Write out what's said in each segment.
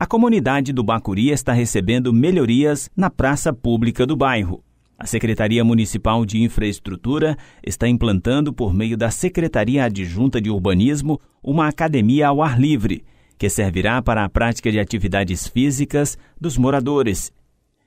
A comunidade do Bacuri está recebendo melhorias na praça pública do bairro. A Secretaria Municipal de Infraestrutura está implantando, por meio da Secretaria Adjunta de Urbanismo, uma academia ao ar livre, que servirá para a prática de atividades físicas dos moradores.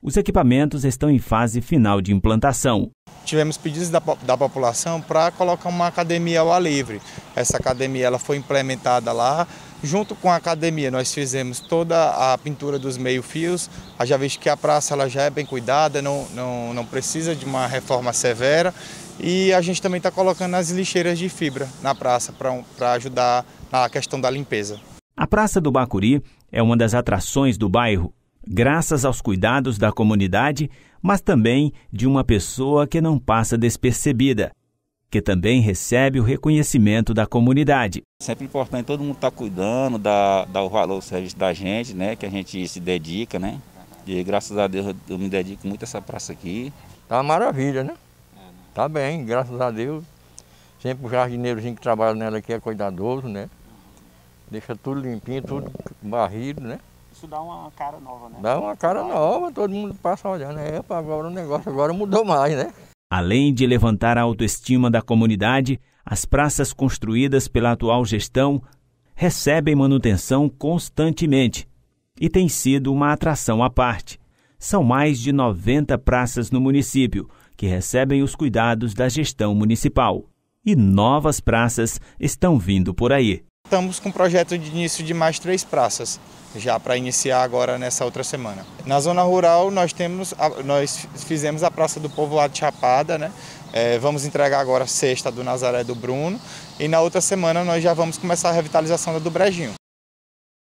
Os equipamentos estão em fase final de implantação. Tivemos pedidos da, da população para colocar uma academia ao ar livre. Essa academia ela foi implementada lá Junto com a academia, nós fizemos toda a pintura dos meio-fios. Já visto que a praça ela já é bem cuidada, não, não, não precisa de uma reforma severa. E a gente também está colocando as lixeiras de fibra na praça para ajudar na questão da limpeza. A Praça do Bacuri é uma das atrações do bairro, graças aos cuidados da comunidade, mas também de uma pessoa que não passa despercebida, que também recebe o reconhecimento da comunidade. Sempre importante todo mundo estar tá cuidando, dar, dar o valor ao serviço da gente, né? Que a gente se dedica, né? E graças a Deus eu me dedico muito a essa praça aqui. Tá uma maravilha, né? Tá bem, graças a Deus. Sempre o jardineirozinho que trabalha nela aqui é cuidadoso, né? Deixa tudo limpinho, tudo barrido, né? Isso dá uma cara nova, né? Dá uma cara nova, todo mundo passa olhando. É, agora o negócio agora mudou mais, né? Além de levantar a autoestima da comunidade, as praças construídas pela atual gestão recebem manutenção constantemente e têm sido uma atração à parte. São mais de 90 praças no município que recebem os cuidados da gestão municipal. E novas praças estão vindo por aí. Estamos com um projeto de início de mais três praças, já para iniciar agora nessa outra semana. Na zona rural, nós, temos, nós fizemos a Praça do Povoado de Chapada, né? É, vamos entregar agora a sexta do Nazaré do Bruno, e na outra semana nós já vamos começar a revitalização da do Brejinho.